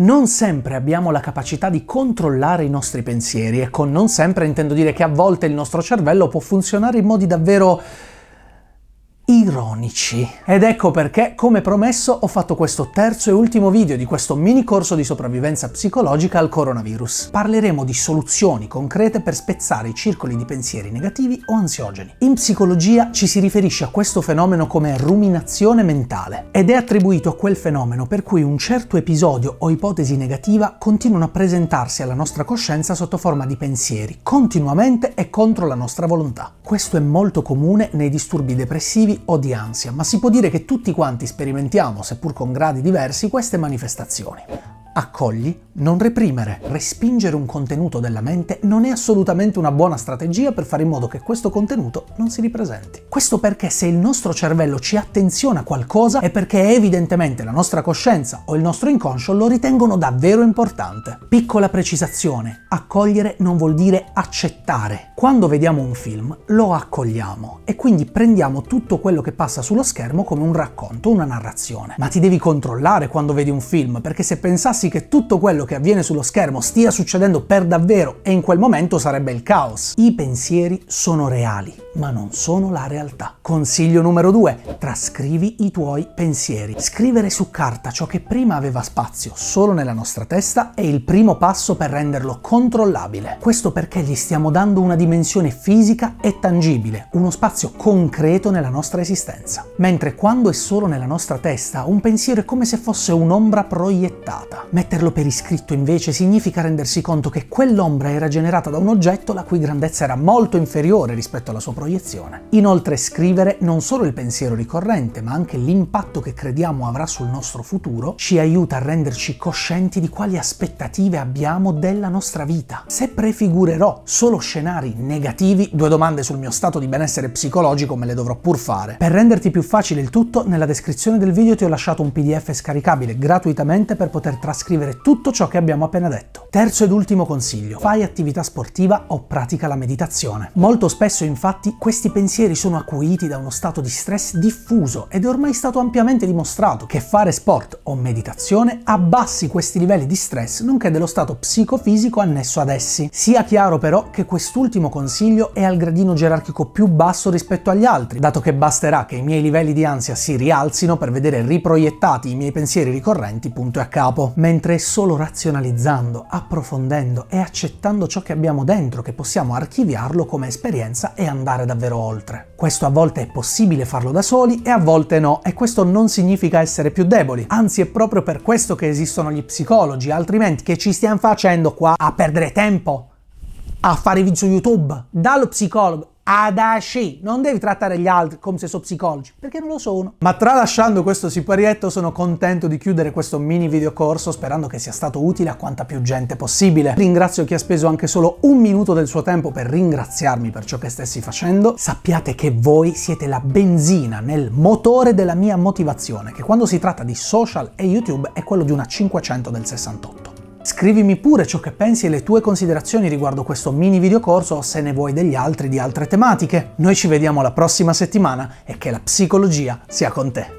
Non sempre abbiamo la capacità di controllare i nostri pensieri e con non sempre intendo dire che a volte il nostro cervello può funzionare in modi davvero ironici. Ed ecco perché, come promesso, ho fatto questo terzo e ultimo video di questo mini corso di sopravvivenza psicologica al coronavirus. Parleremo di soluzioni concrete per spezzare i circoli di pensieri negativi o ansiogeni. In psicologia ci si riferisce a questo fenomeno come ruminazione mentale ed è attribuito a quel fenomeno per cui un certo episodio o ipotesi negativa continuano a presentarsi alla nostra coscienza sotto forma di pensieri, continuamente e contro la nostra volontà. Questo è molto comune nei disturbi depressivi o di ansia, ma si può dire che tutti quanti sperimentiamo, seppur con gradi diversi, queste manifestazioni. Accogli, non reprimere. Respingere un contenuto della mente non è assolutamente una buona strategia per fare in modo che questo contenuto non si ripresenti. Questo perché se il nostro cervello ci attenziona a qualcosa è perché evidentemente la nostra coscienza o il nostro inconscio lo ritengono davvero importante. Piccola precisazione, accogliere non vuol dire accettare. Quando vediamo un film lo accogliamo e quindi prendiamo tutto quello che passa sullo schermo come un racconto, una narrazione. Ma ti devi controllare quando vedi un film perché se pensassi che tutto quello che avviene sullo schermo stia succedendo per davvero e in quel momento sarebbe il caos. I pensieri sono reali, ma non sono la realtà. Consiglio numero 2. Trascrivi i tuoi pensieri. Scrivere su carta ciò che prima aveva spazio solo nella nostra testa è il primo passo per renderlo controllabile. Questo perché gli stiamo dando una dimensione fisica e tangibile, uno spazio concreto nella nostra esistenza. Mentre quando è solo nella nostra testa, un pensiero è come se fosse un'ombra proiettata. Metterlo per iscritto invece significa rendersi conto che quell'ombra era generata da un oggetto la cui grandezza era molto inferiore rispetto alla sua proiezione. Inoltre scrivere non solo il pensiero ricorrente, ma anche l'impatto che crediamo avrà sul nostro futuro, ci aiuta a renderci coscienti di quali aspettative abbiamo della nostra vita. Se prefigurerò solo scenari negativi, due domande sul mio stato di benessere psicologico me le dovrò pur fare. Per renderti più facile il tutto, nella descrizione del video ti ho lasciato un PDF scaricabile gratuitamente per poter trasferire scrivere tutto ciò che abbiamo appena detto. Terzo ed ultimo consiglio, fai attività sportiva o pratica la meditazione. Molto spesso infatti questi pensieri sono acuiti da uno stato di stress diffuso ed è ormai stato ampiamente dimostrato che fare sport o meditazione abbassi questi livelli di stress nonché dello stato psicofisico annesso ad essi. Sia chiaro però che quest'ultimo consiglio è al gradino gerarchico più basso rispetto agli altri, dato che basterà che i miei livelli di ansia si rialzino per vedere riproiettati i miei pensieri ricorrenti punto e a capo mentre è solo razionalizzando, approfondendo e accettando ciò che abbiamo dentro che possiamo archiviarlo come esperienza e andare davvero oltre. Questo a volte è possibile farlo da soli e a volte no, e questo non significa essere più deboli, anzi è proprio per questo che esistono gli psicologi, altrimenti che ci stiamo facendo qua a perdere tempo, a fare video su YouTube, dallo psicologo. Adashi, non devi trattare gli altri come se sono psicologi, perché non lo sono. Ma tralasciando questo siparietto sono contento di chiudere questo mini videocorso sperando che sia stato utile a quanta più gente possibile. Ringrazio chi ha speso anche solo un minuto del suo tempo per ringraziarmi per ciò che stessi facendo. Sappiate che voi siete la benzina nel motore della mia motivazione, che quando si tratta di social e YouTube è quello di una 500 del 68. Scrivimi pure ciò che pensi e le tue considerazioni riguardo questo mini videocorso o se ne vuoi degli altri di altre tematiche. Noi ci vediamo la prossima settimana e che la psicologia sia con te.